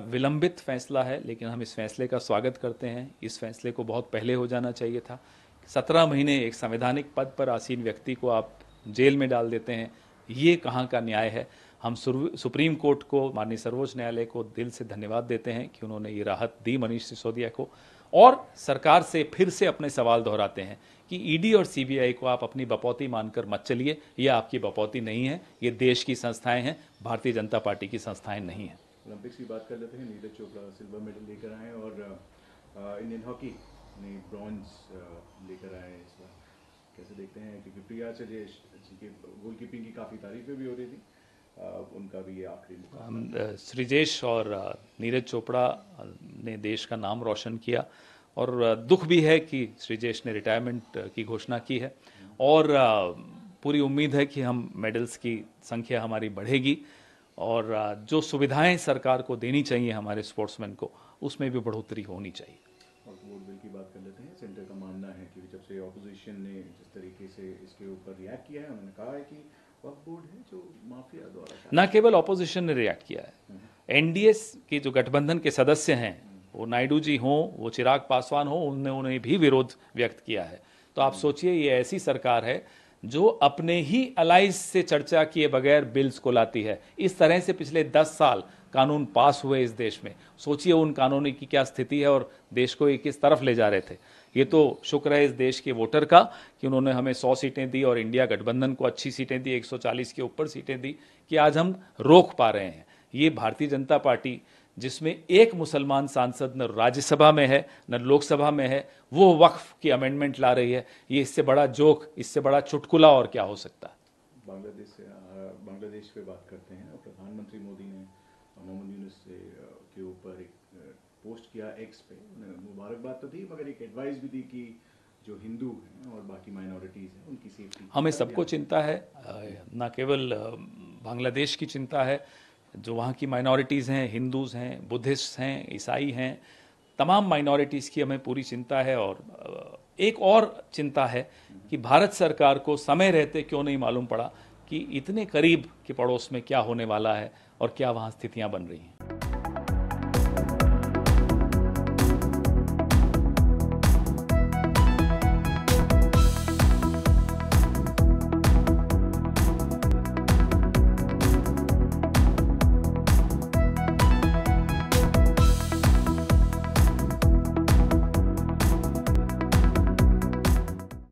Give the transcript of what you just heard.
विलंबित फैसला है लेकिन हम इस फैसले का स्वागत करते हैं इस फैसले को बहुत पहले हो जाना चाहिए था सत्रह महीने एक संवैधानिक पद पर आसीन व्यक्ति को आप जेल में डाल देते हैं ये कहाँ का न्याय है हम सुप्रीम कोर्ट को माननीय सर्वोच्च न्यायालय को दिल से धन्यवाद देते हैं कि उन्होंने ये राहत दी मनीष सिसोदिया को और सरकार से फिर से अपने सवाल दोहराते हैं कि ईडी और सीबीआई को आप अपनी बपौती मानकर मत चलिए ये आपकी बपौती नहीं है ये देश की संस्थाएं हैं भारतीय जनता पार्टी की संस्थाएं नहीं हैं ओलंपिक्स की बात कर लेते हैं नीरज चोपड़ा सिल्वर मेडल लेकर आए और इंडियन हॉकी ने ब्रॉन्ज लेकर आए इस बार कैसे देखते हैं क्योंकि प्रिया चले जिनके गोल कीपिंग की काफ़ी तारीफें भी हो रही थी उनका भी ये आखिरी श्रीजेश और नीरज चोपड़ा ने देश का नाम रोशन किया और दुख भी है कि श्रीजेश ने रिटायरमेंट की घोषणा की है हम्म। और पूरी उम्मीद है कि हम मेडल्स की संख्या हमारी बढ़ेगी और जो सुविधाएं सरकार को देनी चाहिए हमारे स्पोर्ट्समैन को उसमें भी बढ़ोतरी होनी चाहिए और वोट बिल की बात कर लेते हैं सेंटर का मानना है कि जब से ऑपोजिशन ने जिस तरीके से इसके ऊपर रिएक्ट किया है उन्होंने कहा है कि बोर्ड है जो माफिया द्वारा न केवल ऑपोजिशन ने रिएक्ट किया है एनडीएस हम्म। के जो गठबंधन के सदस्य हैं वो नायडू जी हों वो चिराग पासवान हों उन्होंने भी विरोध व्यक्त किया है तो आप हम्म। सोचिए ये ऐसी सरकार है जो अपने ही अलाइज से चर्चा किए बगैर बिल्स को लाती है इस तरह से पिछले दस साल कानून पास हुए इस देश में सोचिए उन कानूनों की क्या स्थिति है और देश को ये किस तरफ ले जा रहे थे ये तो शुक्र है इस देश के वोटर का कि उन्होंने हमें 100 सीटें दी और इंडिया गठबंधन को अच्छी सीटें दी 140 के ऊपर सीटें दी कि आज हम रोक पा रहे हैं ये भारतीय जनता पार्टी जिसमें एक मुसलमान सांसद न राज्यसभा में है न लोकसभा में है वो वक्फ की अमेंडमेंट ला रही है ये इससे बड़ा जोक इससे बड़ा चुटकुला और क्या हो सकता है बांग्लादेश से बांग्लादेश पे बात करते हैं प्रधानमंत्री मोदी ने मोहम्मद यूनुस के ऊपर एक पोस्ट किया एक्स पे मुबारकबाद तो दी मगर एक एडवाइस भी दी कि जो हिंदू हैं और बाकी माइनॉरिटीज़ हैं उनकी सेफ्टी हमें सबको चिंता है ना केवल बांग्लादेश की चिंता है जो वहाँ की माइनॉरिटीज़ हैं हिंदूज़ हैं बुद्धिस्ट हैं ईसाई हैं तमाम माइनॉरिटीज़ की हमें पूरी चिंता है और एक और चिंता है कि भारत सरकार को समय रहते क्यों नहीं मालूम पड़ा कि इतने करीब के पड़ोस में क्या होने वाला है और क्या वहाँ स्थितियाँ बन रही हैं